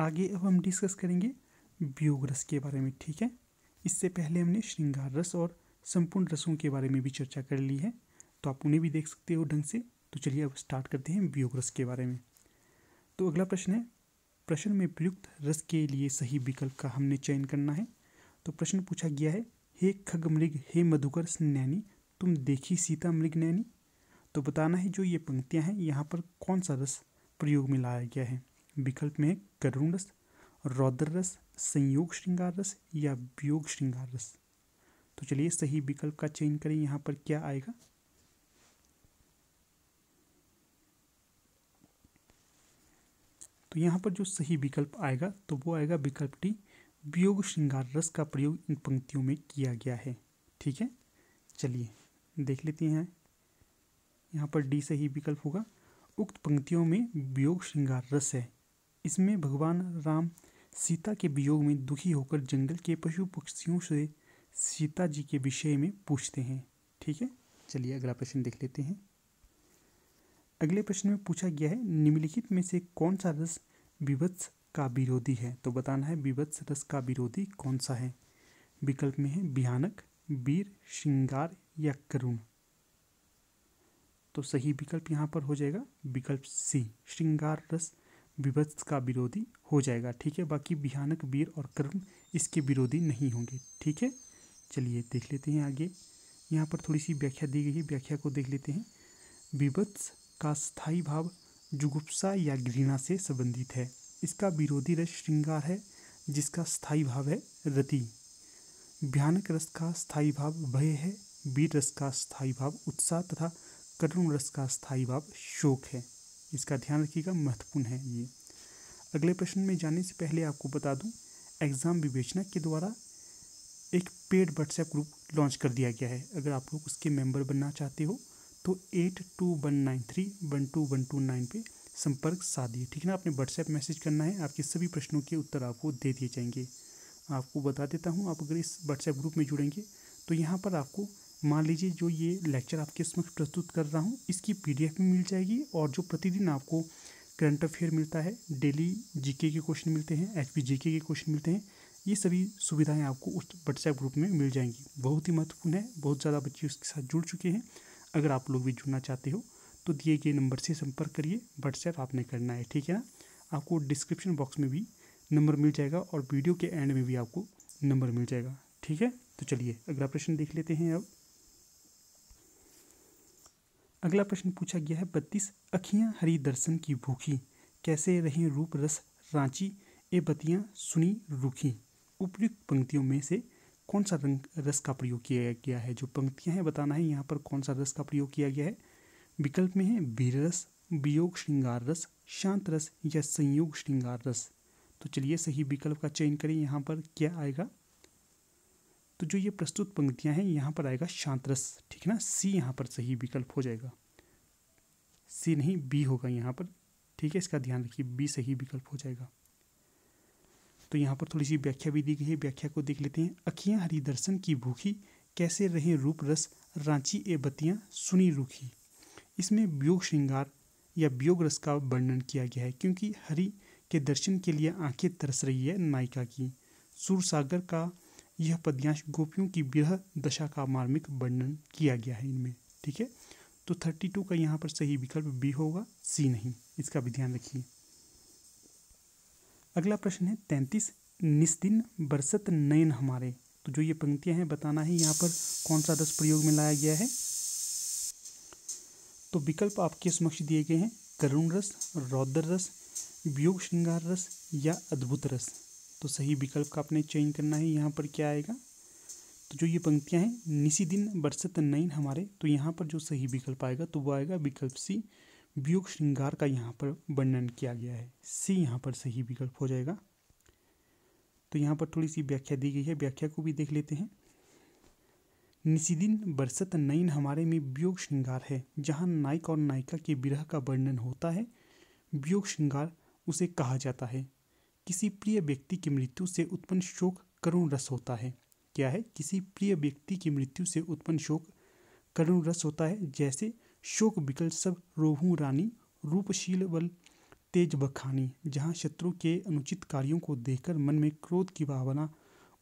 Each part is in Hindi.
आगे अब हम डिस्कस करेंगे वियोग रस के बारे में ठीक है इससे पहले हमने श्रृंगार रस और संपूर्ण रसों के बारे में भी चर्चा कर ली है तो आप उन्हें भी देख सकते हो ढंग से तो चलिए अब स्टार्ट करते हैं वियोग रस के बारे में तो अगला प्रश्न है प्रश्न में प्रयुक्त रस के लिए सही विकल्प का हमने चयन करना है तो प्रश्न पूछा गया है हे खग मृग हे मधुकर स्नैनी तुम देखी सीता मृग नैनी तो बताना है जो ये पंक्तियाँ हैं यहाँ पर कौन सा रस प्रयोग में लाया गया है विकल्प में करुण रस रौद्र रस संयोग श्रृंगार रस या वियोग श्रृंगार रस तो चलिए सही विकल्प का चयन करें यहाँ पर क्या आएगा तो यहाँ पर जो सही विकल्प आएगा तो वो आएगा विकल्प डी वियोग श्रृंगार रस का प्रयोग इन पंक्तियों में किया गया है ठीक है चलिए देख लेते हैं यहाँ पर डी सही विकल्प होगा उक्त पंक्तियों में वियोग श्रृंगार रस है इसमें भगवान राम सीता के वियोग में दुखी होकर जंगल के पशु पक्षियों से सीता जी के विषय में पूछते हैं ठीक है चलिए अगला प्रश्न देख लेते हैं अगले प्रश्न में पूछा गया है निम्नलिखित में से कौन सा रस विभत्स का विरोधी है तो बताना है विभत्स रस का विरोधी कौन सा है विकल्प में है भयानक वीर श्रृंगार या करुण तो सही विकल्प यहाँ पर हो जाएगा विकल्प सी श्रृंगार रस विभत्स का विरोधी हो जाएगा ठीक है बाकी भयानक वीर और कर्म इसके विरोधी नहीं होंगे ठीक है चलिए देख लेते हैं आगे यहाँ पर थोड़ी सी व्याख्या दी गई है व्याख्या को देख लेते हैं विभत्स का स्थायी भाव जुगुप्सा या घृणा से संबंधित है इसका विरोधी रस श्रृंगार है जिसका स्थायी भाव है रति भयानक रस का स्थायी भाव भय है वीर रस का स्थायी भाव उत्साह तथा करुण रस का स्थायी भाव शोक है इसका ध्यान रखिएगा महत्वपूर्ण है ये अगले प्रश्न में जाने से पहले आपको बता दूं एग्ज़ाम विवेचना के द्वारा एक पेड व्हाट्सएप ग्रुप लॉन्च कर दिया गया है अगर आप लोग उसके मेंबर बनना चाहते हो तो eight two one nine three one two one two nine पर संपर्क साधिए ठीक है ना आपने व्हाट्सएप मैसेज करना है आपके सभी प्रश्नों के उत्तर आपको दे दिए जाएंगे आपको बता देता हूँ आप अगर इस व्हाट्सएप ग्रुप में जुड़ेंगे तो यहाँ पर आपको मान लीजिए जो ये लेक्चर आपके समक्ष प्रस्तुत कर रहा हूँ इसकी एफ भी मिल जाएगी और जो प्रतिदिन आपको करंट अफेयर मिलता है डेली जीके के क्वेश्चन मिलते हैं एच जीके के क्वेश्चन मिलते हैं ये सभी सुविधाएं आपको उस व्हाट्सएप ग्रुप में मिल जाएंगी बहुत ही महत्वपूर्ण है बहुत ज़्यादा बच्चे उसके साथ जुड़ चुके हैं अगर आप लोग भी जुड़ना चाहते हो तो दिए गए नंबर से संपर्क करिए व्हाट्सएप आपने करना है ठीक है ना आपको डिस्क्रिप्शन बॉक्स में भी नंबर मिल जाएगा और वीडियो के एंड में भी आपको नंबर मिल जाएगा ठीक है तो चलिए अगला प्रश्न देख लेते हैं अब अगला प्रश्न पूछा गया है बत्तीस अखियाँ हरी दर्शन की भूखी कैसे रहें रूप रस रांची ए बतियाँ सुनी रूखी उपयुक्त पंक्तियों में से कौन सा रंग रस का प्रयोग किया गया है जो पंक्तियाँ हैं बताना है यहाँ पर कौन सा रस का प्रयोग किया गया है विकल्प में है वीर रस वियोग श्रृंगार रस शांत रस या संयोग श्रृंगार रस तो चलिए सही विकल्प का चयन करें यहाँ पर क्या आएगा तो जो ये प्रस्तुत पंक्तियाँ हैं यहाँ पर आएगा शांतरस ठीक है ना सी यहाँ पर सही विकल्प हो जाएगा सी नहीं बी होगा यहाँ पर ठीक है इसका ध्यान रखिए बी सही विकल्प हो जाएगा तो यहाँ पर थोड़ी सी व्याख्या भी दी गई है व्याख्या को देख लेते हैं अखियाँ हरी दर्शन की भूखी कैसे रहे रूप रस रांची ए बत्तियाँ सुनी रूखी इसमें व्योग श्रृंगार या व्योग रस का वर्णन किया गया है क्योंकि हरि के दर्शन के लिए आंखें तरस रही है नायिका की सूरसागर का यह पद्यांश गोपियों की विरह दशा का मार्मिक वर्णन किया गया है इनमें ठीक है तो थर्टी टू का यहाँ पर सही विकल्प बी होगा सी नहीं इसका भी ध्यान रखिए अगला प्रश्न है तैंतीस निस्दिन बरसत नयन हमारे तो जो ये पंक्तियाँ हैं बताना है यहाँ पर कौन सा रस प्रयोग में लाया गया है तो विकल्प आपके समक्ष दिए गए हैं करुण रस रौद्र रस वियोग श्रृंगार रस या अद्भुत रस तो सही विकल्प का आपने चयन करना है यहाँ पर क्या आएगा तो जो ये पंक्तियाँ हैं निसी दिन बरसत नयन हमारे तो यहाँ पर जो सही विकल्प आएगा तो वो आएगा विकल्प सी वियोग श्रृंगार का यहाँ पर वर्णन किया गया है सी यहाँ पर सही विकल्प हो जाएगा तो यहाँ पर थोड़ी सी व्याख्या दी गई है व्याख्या को भी देख लेते हैं दिन बरसत नईन हमारे में वियोग श्रृंगार है जहाँ नायक और नायिका के विरह का वर्णन होता है वियोग श्रृंगार उसे कहा जाता है किसी प्रिय व्यक्ति की मृत्यु से उत्पन्न शोक करुण रस होता है क्या है किसी प्रिय व्यक्ति की मृत्यु से उत्पन्न शोक करुण रस होता है जैसे शोक विकल सब रोहू रानी रूपशील बल तेज बखानी जहाँ शत्रु के अनुचित कार्यों को देखकर मन में क्रोध की भावना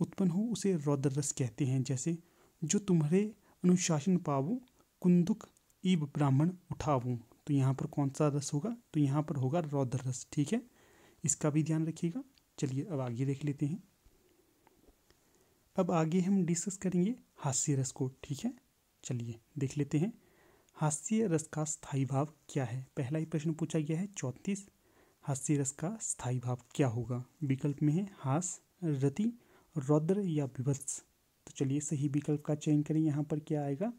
उत्पन्न हो उसे रौद्र रस कहते हैं जैसे जो तुम्हारे अनुशासन पावो कुंदुक ईब ब्राह्मण उठावो तो यहाँ पर कौन सा रस होगा तो यहाँ पर होगा रौद्र रस ठीक है इसका भी ध्यान रखिएगा चलिए अब आगे देख लेते हैं अब आगे हम डिस्कस करेंगे हास्य रस को ठीक है चलिए देख लेते हैं हास्य रस का स्थायी भाव क्या है पहला ही प्रश्न पूछा गया है चौंतीस हास्य रस का स्थायी भाव क्या होगा विकल्प में है हास रति रौद्र या विभत्स तो चलिए सही विकल्प का चयन करें यहाँ पर क्या आएगा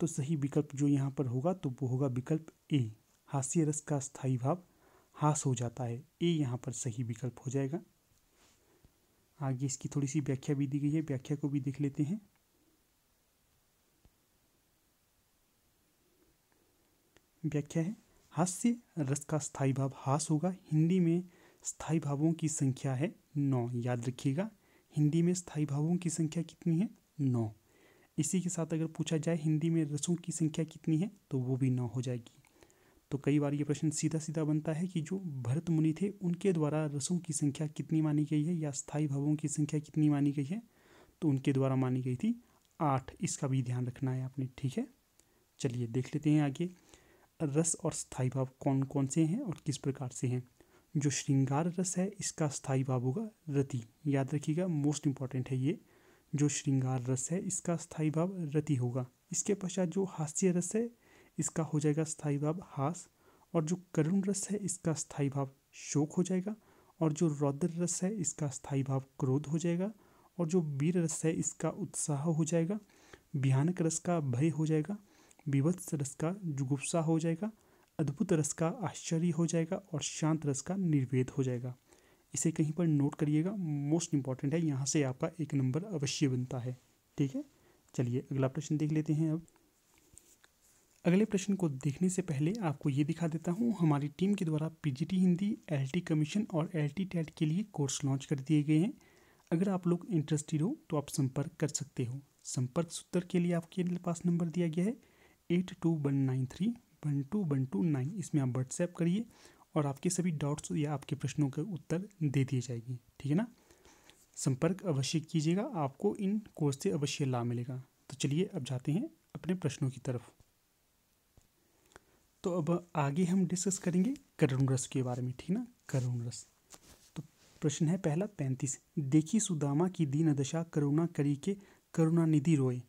तो सही विकल्प जो यहाँ पर होगा तो वो होगा विकल्प ए हास्य रस का स्थायी भाव हास हो जाता है ए यहाँ पर सही विकल्प हो जाएगा आगे इसकी थोड़ी सी व्याख्या भी दी गई है व्याख्या को भी देख लेते हैं व्याख्या है हास्य रस का स्थाई भाव हास होगा हिंदी में स्थाई भावों की संख्या है नौ याद रखिएगा हिंदी में स्थाई भावों की संख्या कितनी है नौ इसी के साथ अगर पूछा जाए हिंदी में रसों की संख्या कितनी है तो वो भी नौ हो जाएगी तो कई बार ये प्रश्न सीधा सीधा बनता है कि जो भरत मुनि थे उनके द्वारा रसों की संख्या कितनी मानी गई है या स्थायी भावों की संख्या कितनी मानी गई है तो उनके द्वारा मानी गई थी आठ इसका भी ध्यान रखना है आपने ठीक है चलिए देख लेते हैं आगे रस और स्थायी भाव कौन कौन से हैं और किस प्रकार से हैं जो श्रृंगार रस है इसका स्थायी भाव होगा रति याद रखिएगा मोस्ट इम्पॉर्टेंट है ये जो श्रृंगार रस है इसका स्थायी भाव रति होगा इसके पश्चात जो हास्य रस है इसका हो जाएगा स्थाई भाव हास और जो करुण रस है इसका स्थाई भाव शोक हो जाएगा और जो रौद्र रस है इसका स्थाई भाव क्रोध हो जाएगा और जो वीर रस है इसका उत्साह हो जाएगा भयानक रस का भय हो जाएगा विभत्स रस का जुगुप्सा हो जाएगा अद्भुत रस का आश्चर्य हो जाएगा और शांत रस का निर्वेद हो जाएगा इसे कहीं पर नोट करिएगा मोस्ट इंपॉर्टेंट है यहाँ से आपका एक नंबर अवश्य बनता है ठीक है चलिए अगला प्रश्न देख लेते हैं अब अगले प्रश्न को देखने से पहले आपको ये दिखा देता हूँ हमारी टीम के द्वारा पीजीटी हिंदी एलटी कमीशन और एलटी टेट के लिए कोर्स लॉन्च कर दिए गए हैं अगर आप लोग इंटरेस्टेड हो तो आप संपर्क कर सकते हो संपर्क सूत्र के लिए आपके पास नंबर दिया गया है eight two one nine three one two one two nine इसमें आप व्हाट्सएप करिए और आपके सभी डाउट्स या आपके प्रश्नों के उत्तर दे दिए जाएंगे ठीक है ना संपर्क अवश्य कीजिएगा आपको इन कोर्स से अवश्य लाभ मिलेगा तो चलिए अब जाते हैं अपने प्रश्नों की तरफ तो अब आगे हम डिस्कस करेंगे करुण रस के बारे में ठीक ना करुण रस तो प्रश्न है पहला पैंतीस देखी सुदामा की दीन दशा करुणा करी के करुणानिधि रोए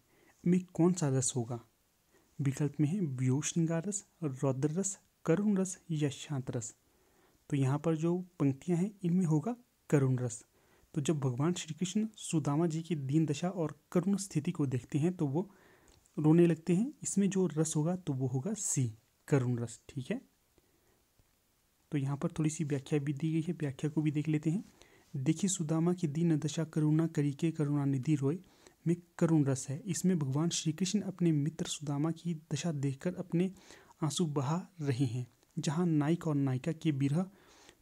में कौन सा रस होगा विकल्प में है व्यूह रस रौद्र रस करुण रस या शांत रस तो यहाँ पर जो पंक्तियाँ हैं इनमें होगा करुण रस तो जब भगवान श्री कृष्ण सुदामा जी की दीन दशा और करुण स्थिति को देखते हैं तो वो रोने लगते हैं इसमें जो रस होगा तो वो होगा सी करुण रस ठीक है तो यहाँ पर थोड़ी सी व्याख्या भी दी गई है व्याख्या को भी देख लेते हैं देखिए सुदामा की दीन दशा करुणा करीके करुणानिधि रोय में करुण रस है इसमें भगवान श्री कृष्ण अपने मित्र सुदामा की दशा देखकर अपने आंसू बहा रहे हैं जहाँ नायक और नायिका के बिरह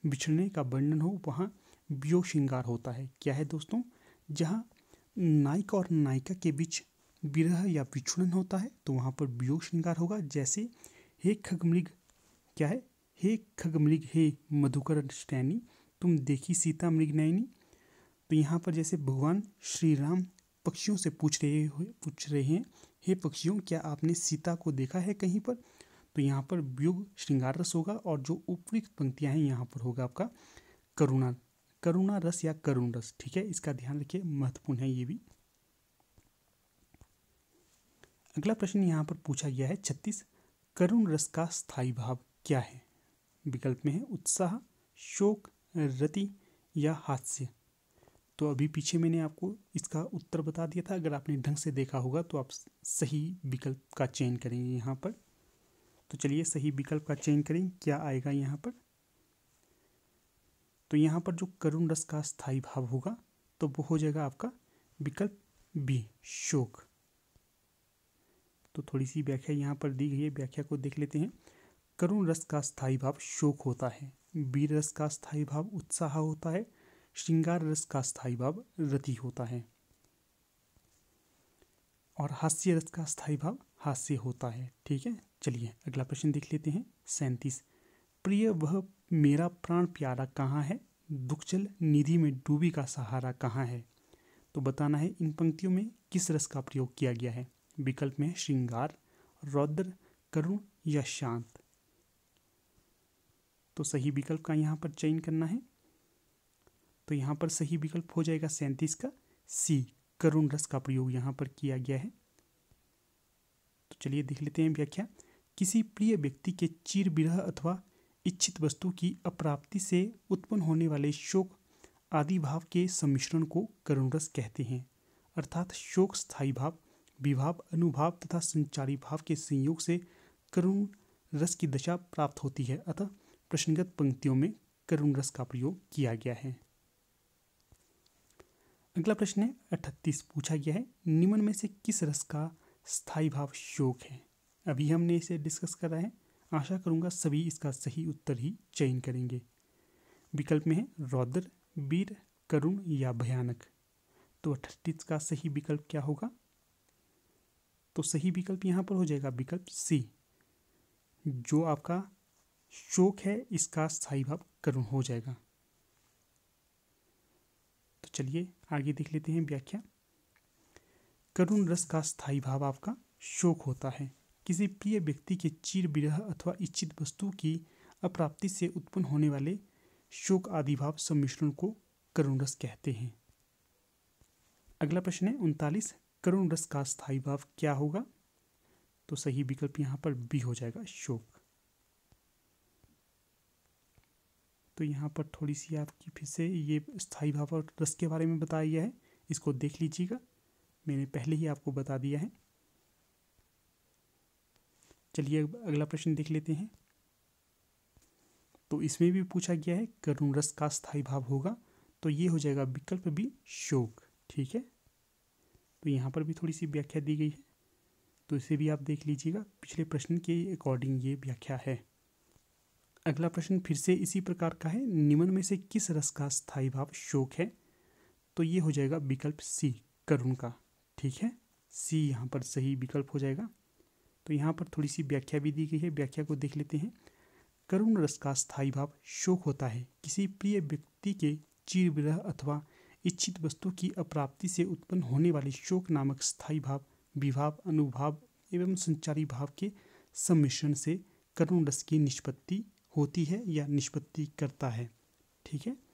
बिछड़ने का वर्णन हो वहाँ वियोग श्रृंगार होता है क्या है दोस्तों जहाँ नायक और नायिका के बीच विरह या विछुड़न होता है तो वहाँ पर वियोग श्रृंगार होगा जैसे हे खगमृग क्या है हे खगमृग हे मधुकर स्टैनी तुम देखी सीता मृग नयनी तो यहाँ पर जैसे भगवान श्री राम पक्षियों से पूछ रहे पूछ रहे हैं हे पक्षियों क्या आपने सीता को देखा है कहीं पर तो यहाँ पर व्युग श्रृंगार रस होगा और जो उपयुक्त पंक्तियाँ हैं यहाँ पर होगा आपका करुणा करुणा रस या करुण रस ठीक है इसका ध्यान रखिए महत्वपूर्ण है ये भी अगला प्रश्न यहाँ पर पूछा गया है छत्तीस करुण रस का स्थायी भाव क्या है विकल्प में है उत्साह शोक रति या हास्य तो अभी पीछे मैंने आपको इसका उत्तर बता दिया था अगर आपने ढंग से देखा होगा तो आप सही विकल्प का चयन करेंगे यहाँ पर तो चलिए सही विकल्प का चयन करें क्या आएगा यहाँ पर तो यहाँ पर जो करुण रस का स्थायी भाव होगा तो वो हो जाएगा आपका विकल्प बी शोक तो थोड़ी सी व्याख्या यहाँ पर दी गई है व्याख्या को देख लेते हैं करुण रस का स्थायी भाव शोक होता है वीर रस का स्थायी भाव उत्साह होता है श्रृंगार रस का स्थायी भाव रति होता है और हास्य रस का स्थायी भाव हास्य होता है ठीक है चलिए अगला प्रश्न देख लेते हैं सैंतीस प्रिय वह मेरा प्राण प्यारा कहाँ है दुखचल निधि में डूबी का सहारा कहाँ है तो बताना है इन पंक्तियों में किस रस का प्रयोग किया गया है विकल्प में श्रृंगार रौद्र करुण या शांत तो सही विकल्प का यहाँ पर चयन करना है तो यहाँ पर सही विकल्प हो जाएगा सैंतीस का सी करुण रस का प्रयोग यहाँ पर किया गया है तो चलिए देख लेते हैं व्याख्या किसी प्रिय व्यक्ति के चीर विरह अथवा इच्छित वस्तु की अप्राप्ति से उत्पन्न होने वाले शोक आदि भाव के सम्मिश्रण को करुण रस कहते हैं अर्थात शोक स्थायी भाव विभाव अनुभाव तथा संचारी भाव के संयोग से करुण रस की दशा प्राप्त होती है अतः प्रश्नगत पंक्तियों में करुण रस का प्रयोग किया गया है अगला प्रश्न है अठतीस पूछा गया है निम्न में से किस रस का स्थायी भाव शोक है अभी हमने इसे डिस्कस करा है आशा करूंगा सभी इसका सही उत्तर ही चयन करेंगे विकल्प में है रौद्र वीर करुण या भयानक तो अठतीस का सही विकल्प क्या होगा तो सही विकल्प यहाँ पर हो जाएगा विकल्प सी जो आपका शोक है इसका स्थायी भाव करुण हो जाएगा तो चलिए आगे देख लेते हैं व्याख्या करुण रस का स्थायी भाव आपका शोक होता है किसी प्रिय व्यक्ति के चीर विरह अथवा इच्छित वस्तु की अप्राप्ति से उत्पन्न होने वाले शोक आदि भाव सम्मिश्रण को करुण रस कहते हैं अगला प्रश्न है उनतालीस करुण रस का स्थायी भाव क्या होगा तो सही विकल्प यहाँ पर बी हो जाएगा शोक तो यहाँ पर थोड़ी सी आपकी फिर से ये स्थायी भाव और रस के बारे में बताया गया है इसको देख लीजिएगा मैंने पहले ही आपको बता दिया है चलिए अगला प्रश्न देख लेते हैं तो इसमें भी पूछा गया है करुण रस का स्थायी भाव होगा तो ये हो जाएगा विकल्प भी शोक ठीक है तो यहाँ पर भी थोड़ी सी व्याख्या दी गई है तो इसे भी आप देख लीजिएगा पिछले प्रश्न के अकॉर्डिंग ये व्याख्या है अगला प्रश्न फिर से इसी प्रकार का है निम्न में से किस रस का स्थायी भाव शोक है तो ये हो जाएगा विकल्प सी करुण का ठीक है सी यहाँ पर सही विकल्प हो जाएगा तो यहाँ पर थोड़ी सी व्याख्या भी दी गई है व्याख्या को देख लेते हैं करुण रस का स्थायी भाव शोक होता है किसी प्रिय व्यक्ति के चीर विरह अथवा इच्छित वस्तु की अप्राप्ति से उत्पन्न होने वाले शोक नामक स्थायी भाव विभाव अनुभाव एवं संचारी भाव के सम्मिश्रण से करुण रस की निष्पत्ति होती है या निष्पत्ति करता है ठीक है